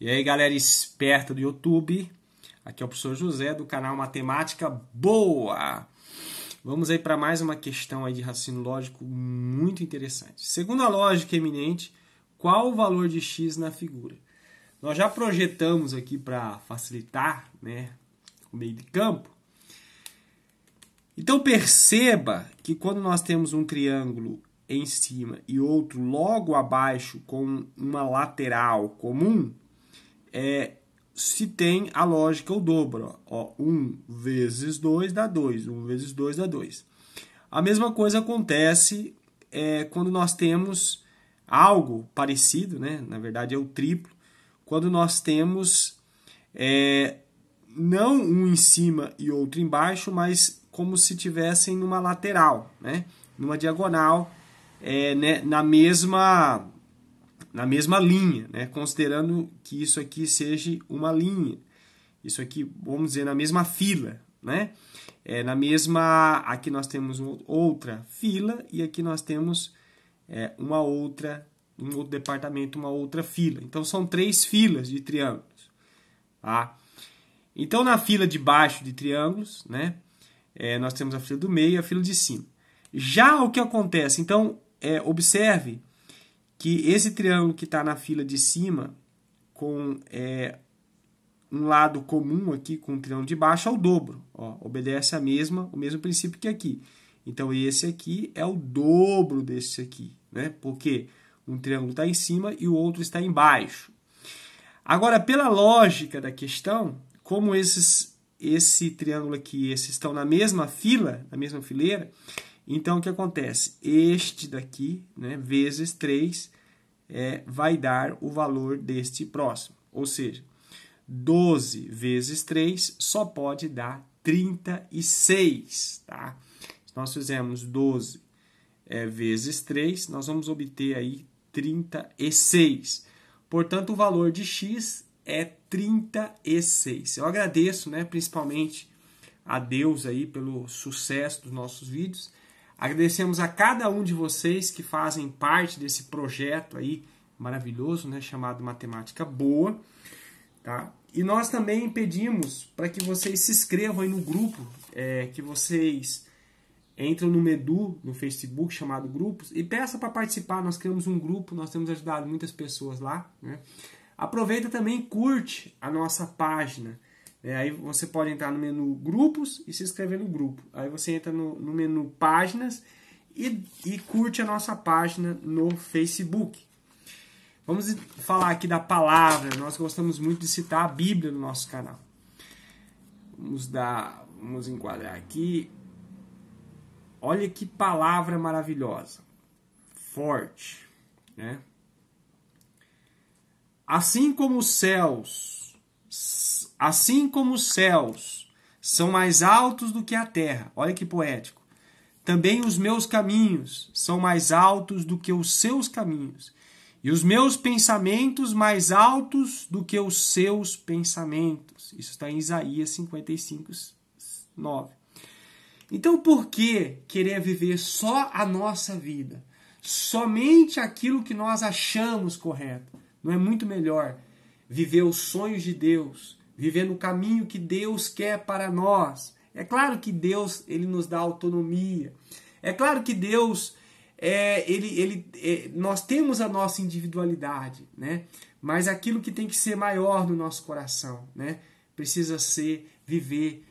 E aí, galera esperta do YouTube, aqui é o professor José do canal Matemática Boa. Vamos aí para mais uma questão aí de raciocínio lógico muito interessante. Segundo a lógica eminente, qual o valor de x na figura? Nós já projetamos aqui para facilitar, né, o meio de campo. Então perceba que quando nós temos um triângulo em cima e outro logo abaixo com uma lateral comum, é, se tem a lógica o dobro. Ó, 1 vezes 2 dá 2, 1 vezes 2 dá 2. A mesma coisa acontece é, quando nós temos algo parecido, né? na verdade é o triplo, quando nós temos é, não um em cima e outro embaixo, mas como se tivessem numa lateral, né? numa diagonal, é, né? na mesma na mesma linha, né? considerando que isso aqui seja uma linha, isso aqui, vamos dizer, na mesma fila, né? É, na mesma, aqui nós temos outra fila e aqui nós temos é, uma outra, um outro departamento, uma outra fila. Então são três filas de triângulos, tá? Então na fila de baixo de triângulos, né? É, nós temos a fila do meio e a fila de cima. Já o que acontece, então, é, observe que esse triângulo que está na fila de cima, com é, um lado comum aqui com o triângulo de baixo, é o dobro. Ó, obedece a mesma, o mesmo princípio que aqui. Então, esse aqui é o dobro desse aqui, né? Porque um triângulo está em cima e o outro está embaixo. Agora, pela lógica da questão, como esses, esse triângulo aqui e esse estão na mesma fila, na mesma fileira, então, o que acontece? Este daqui, né, vezes 3, é, vai dar o valor deste próximo. Ou seja, 12 vezes 3 só pode dar 36, tá? Se nós fizermos 12 é, vezes 3, nós vamos obter aí 36. Portanto, o valor de x é 36. Eu agradeço, né, principalmente a Deus aí pelo sucesso dos nossos vídeos Agradecemos a cada um de vocês que fazem parte desse projeto aí maravilhoso, né, chamado Matemática Boa, tá? E nós também pedimos para que vocês se inscrevam aí no grupo, é, que vocês entram no Medu, no Facebook, chamado Grupos, e peça para participar. Nós criamos um grupo, nós temos ajudado muitas pessoas lá. Né? Aproveita também curte a nossa página. É, aí você pode entrar no menu grupos e se inscrever no grupo. Aí você entra no, no menu páginas e, e curte a nossa página no Facebook. Vamos falar aqui da palavra. Nós gostamos muito de citar a Bíblia no nosso canal. Vamos dar, vamos enquadrar aqui. Olha que palavra maravilhosa. Forte, né? Assim como os céus Assim como os céus são mais altos do que a terra, olha que poético. Também os meus caminhos são mais altos do que os seus caminhos, e os meus pensamentos mais altos do que os seus pensamentos. Isso está em Isaías 55, 9. Então, por que querer viver só a nossa vida? Somente aquilo que nós achamos correto? Não é muito melhor viver os sonhos de Deus? viver no caminho que Deus quer para nós. É claro que Deus ele nos dá autonomia. É claro que Deus é, ele, ele, é, nós temos a nossa individualidade, né? Mas aquilo que tem que ser maior no nosso coração, né? Precisa ser viver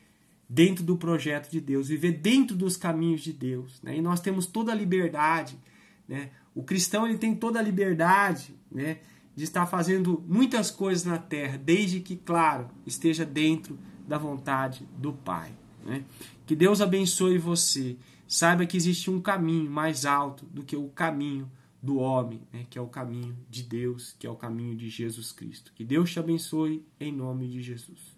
dentro do projeto de Deus, viver dentro dos caminhos de Deus, né? E nós temos toda a liberdade, né? O cristão ele tem toda a liberdade, né? de estar fazendo muitas coisas na terra, desde que, claro, esteja dentro da vontade do Pai. Né? Que Deus abençoe você. Saiba que existe um caminho mais alto do que o caminho do homem, né? que é o caminho de Deus, que é o caminho de Jesus Cristo. Que Deus te abençoe em nome de Jesus.